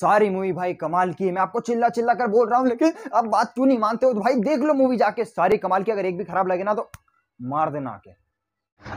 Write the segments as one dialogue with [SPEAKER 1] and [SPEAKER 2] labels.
[SPEAKER 1] सारी मूवी भाई कमाल की है मैं आपको चिल्ला चिल्ला कर बोल रहा हूँ लेकिन अब बात क्यों नहीं मानते हो तो भाई देख लो मूवी जाके सारी कमाल की अगर एक भी खराब लगे ना तो मार देना आके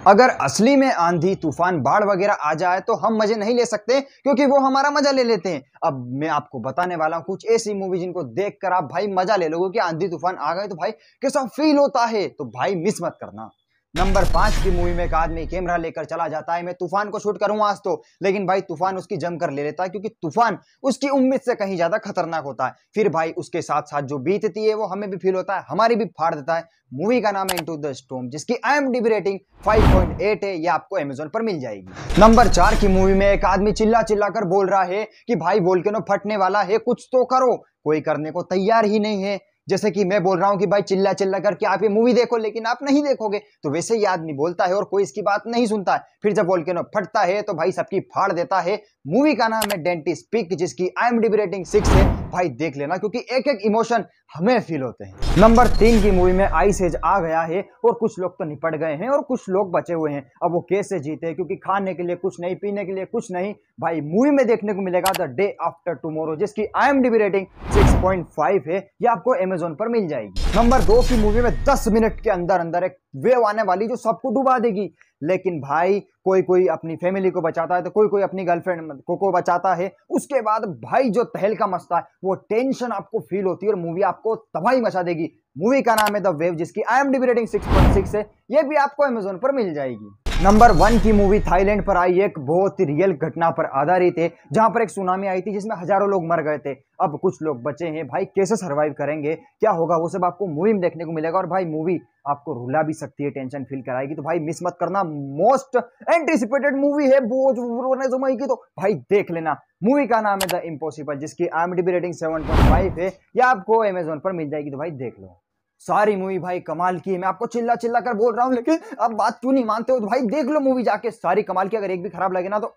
[SPEAKER 1] अगर असली में आंधी तूफान बाढ़ वगैरह आ जाए तो हम मजे नहीं ले सकते क्योंकि वो हमारा मजा ले लेते हैं अब मैं आपको बताने वाला हूँ कुछ ऐसी मूवी जिनको देखकर आप भाई मजा ले लोगों कि आंधी तूफान आ गए तो भाई कैसा फील होता है तो भाई मिस मत करना नंबर पांच की मूवी में एक आदमी कैमरा लेकर चला जाता है मैं तूफान को शूट करूं आज तो लेकिन भाई तूफान उसकी जमकर ले लेता है क्योंकि तूफान उसकी उम्मीद से कहीं ज्यादा खतरनाक होता है फिर भाई उसके साथ साथ जो बीतती है वो हमें भी फील होता है हमारी भी फाड़ देता है मूवी का नाम है इंटू द स्टोम जिसकी आई एम रेटिंग 5.8 है ये आपको अमेजोन पर मिल जाएगी नंबर चार की मूवी में एक आदमी चिल्ला चिल्ला कर बोल रहा है कि भाई बोल वोल्केनो फटने वाला है कुछ तो करो कोई करने को तैयार ही नहीं है जैसे कि मैं बोल रहा हूँ कि भाई चिल्ला चिल्ला करके आप ये मूवी देखो लेकिन आप नहीं देखोगे तो वैसे ही आदमी बोलता है और कोई इसकी बात नहीं सुनता है फिर जब ना फटता है तो भाई सबकी फाड़ देता है मूवी का नाम है डेंटिस पिक जिसकी आई एम रेटिंग सिक्स है भाई देख लेना क्योंकि एक एक इमोशन हमें फील होते हैं नंबर तीन की मूवी में आई सेज आ गया है और कुछ लोग तो निपट गए हैं और कुछ लोग बचे हुए हैं अब वो कैसे जीते हैं क्योंकि खाने के लिए कुछ नहीं पीने के लिए कुछ नहीं भाई मूवी में देखने को मिलेगा द डे आफ्टर टूमोरो जिसकी आई रेटिंग 6.5 है ये आपको अमेजोन पर मिल जाएगी नंबर दो की मूवी में दस मिनट के अंदर अंदर एक वेव आने वाली जो सबको डुबा देगी लेकिन भाई कोई कोई अपनी फैमिली को बचाता है तो कोई कोई अपनी गर्लफ्रेंड को को बचाता है उसके बाद भाई जो तहलका मस्ता है वो टेंशन आपको फील होती है और मूवी आपको तबाही मचा देगी मूवी का नाम है द वेव जिसकी I M rating six point six है ये भी आपको अमेजोन पर मिल जाएगी नंबर वन की मूवी थाईलैंड पर आई एक बहुत ही रियल घटना पर आधारित है जहां पर एक सुनामी आई थी जिसमें हजारों लोग मर गए थे अब कुछ लोग बचे हैं भाई कैसे सर्वाइव करेंगे क्या होगा वो सब आपको मूवी में देखने को मिलेगा और भाई मूवी आपको रुला भी सकती है टेंशन फील कराएगी तो भाई मिस मत करना मोस्ट एंटीसिपेटेड मूवी है बोझ रोने मई की तो भाई देख लेना मूवी का नाम है द इम्पॉसिबल जिसकी I rating seven point five है या आपको अमेजोन पर मिल जाएगी तो भाई देख लो सारी मूवी भाई कमाल की मैं आपको चिल्ला चिल्ला कर बोल रहा हूँ लेकिन अब बात क्यों नहीं मानते हो तो भाई देख लो मूवी जाके सारी कमाल की अगर एक भी खराब लगे ना तो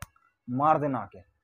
[SPEAKER 1] मार देना आके